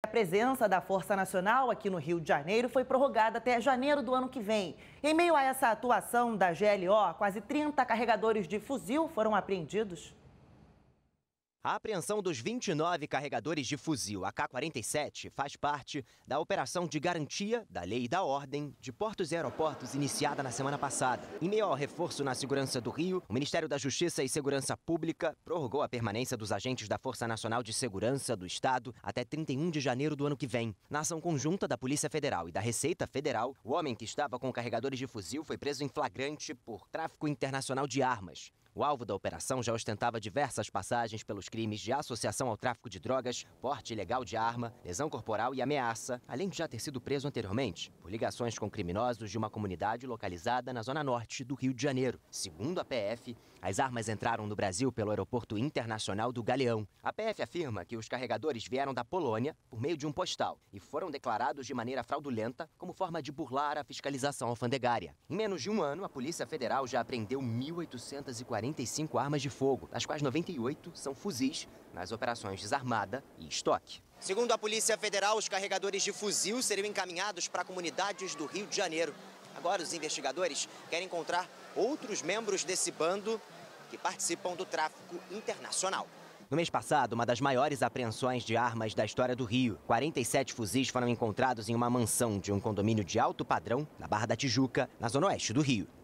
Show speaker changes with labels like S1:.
S1: A presença da Força Nacional aqui no Rio de Janeiro foi prorrogada até janeiro do ano que vem. Em meio a essa atuação da GLO, quase 30 carregadores de fuzil foram apreendidos.
S2: A apreensão dos 29 carregadores de fuzil AK-47 faz parte da operação de garantia da lei e da ordem de portos e aeroportos iniciada na semana passada. Em meio ao reforço na segurança do Rio, o Ministério da Justiça e Segurança Pública prorrogou a permanência dos agentes da Força Nacional de Segurança do Estado até 31 de janeiro do ano que vem. Na ação conjunta da Polícia Federal e da Receita Federal, o homem que estava com carregadores de fuzil foi preso em flagrante por tráfico internacional de armas. O alvo da operação já ostentava diversas passagens pelos crimes de associação ao tráfico de drogas, porte ilegal de arma, lesão corporal e ameaça, além de já ter sido preso anteriormente por ligações com criminosos de uma comunidade localizada na zona norte do Rio de Janeiro. Segundo a PF, as armas entraram no Brasil pelo Aeroporto Internacional do Galeão. A PF afirma que os carregadores vieram da Polônia por meio de um postal e foram declarados de maneira fraudulenta como forma de burlar a fiscalização alfandegária. Em menos de um ano, a Polícia Federal já apreendeu 1.840 45 armas de fogo, das quais 98 são fuzis, nas operações desarmada e estoque. Segundo a Polícia Federal, os carregadores de fuzil seriam encaminhados para comunidades do Rio de Janeiro. Agora, os investigadores querem encontrar outros membros desse bando que participam do tráfico internacional. No mês passado, uma das maiores apreensões de armas da história do Rio. 47 fuzis foram encontrados em uma mansão de um condomínio de alto padrão, na Barra da Tijuca, na zona oeste do Rio.